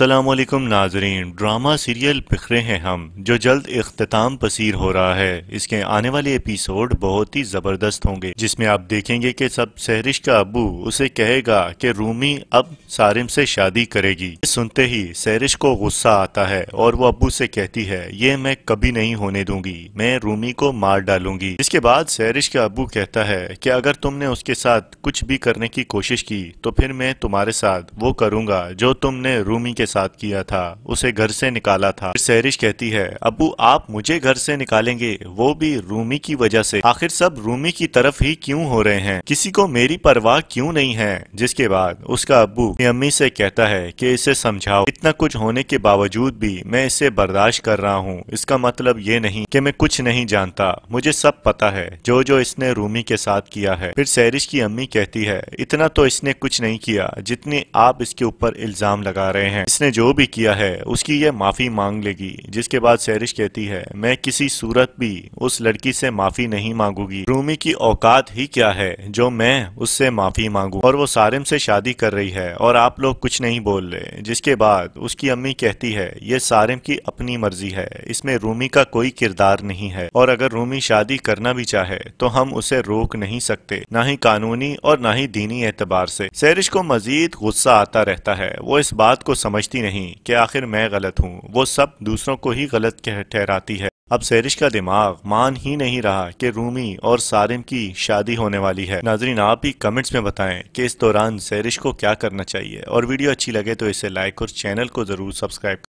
असलम नाजरीन drama serial बिखरे हैं हम जो जल्द अख्ताम पसीर हो रहा है इसके आने वाले एपिसोड बहुत ही ज़बरदस्त होंगे जिसमें आप देखेंगे कि सब सहरिश का अबू उसे कहेगा कि रूमी अब सारिम से शादी करेगी सुनते ही सहरिश को गुस्सा आता है और वो अबू से कहती है ये मैं कभी नहीं होने दूंगी मैं रूमी को मार डालूंगी इसके बाद सहरिश का अबू कहता है की अगर तुमने उसके साथ कुछ भी करने की कोशिश की तो फिर मैं तुम्हारे साथ वो करूँगा जो तुमने रूमी के साथ किया था उसे घर से निकाला था सहरिश कहती है अबू आप मुझे घर से निकालेंगे वो भी रूमी की वजह से आखिर सब रूमी की तरफ ही क्यों हो रहे हैं किसी को मेरी परवाह क्यों नहीं है जिसके बाद उसका अबू अम्मी से कहता है कि इसे समझाओ इतना कुछ होने के बावजूद भी मैं इसे बर्दाश्त कर रहा हूँ इसका मतलब ये नहीं की मैं कुछ नहीं जानता मुझे सब पता है जो जो इसने रूमी के साथ किया है फिर सहरिश की अम्मी कहती है इतना तो इसने कुछ नहीं किया जितनी आप इसके ऊपर इल्जाम लगा रहे हैं इसने जो भी किया है उसकी ये माफ़ी मांग लेगी जिसके बाद सैरिश कहती है मैं किसी सूरत भी उस लड़की से माफ़ी नहीं मांगूंगी रूमी की औकात ही क्या है जो मैं उससे माफ़ी मांगू और वो सारिम से शादी कर रही है और आप लोग कुछ नहीं बोल रहे जिसके बाद उसकी अम्मी कहती है ये सारिम की अपनी मर्जी है इसमें रूमी का कोई किरदार नहीं है और अगर रूमी शादी करना भी चाहे तो हम उसे रोक नहीं सकते ना ही कानूनी और ना ही दीनी एतबार से सैरिश को मजीद गुस्सा आता रहता है वो इस बात को समझ समझती नहीं कि आखिर मैं गलत हूँ वो सब दूसरों को ही गलत ठहराती है अब सैरिश का दिमाग मान ही नहीं रहा कि रूमी और सारिम की शादी होने वाली है नाजरीन आप ही कमेंट्स में बताएं कि इस दौरान सैरिश को क्या करना चाहिए और वीडियो अच्छी लगे तो इसे लाइक और चैनल को ज़रूर सब्सक्राइब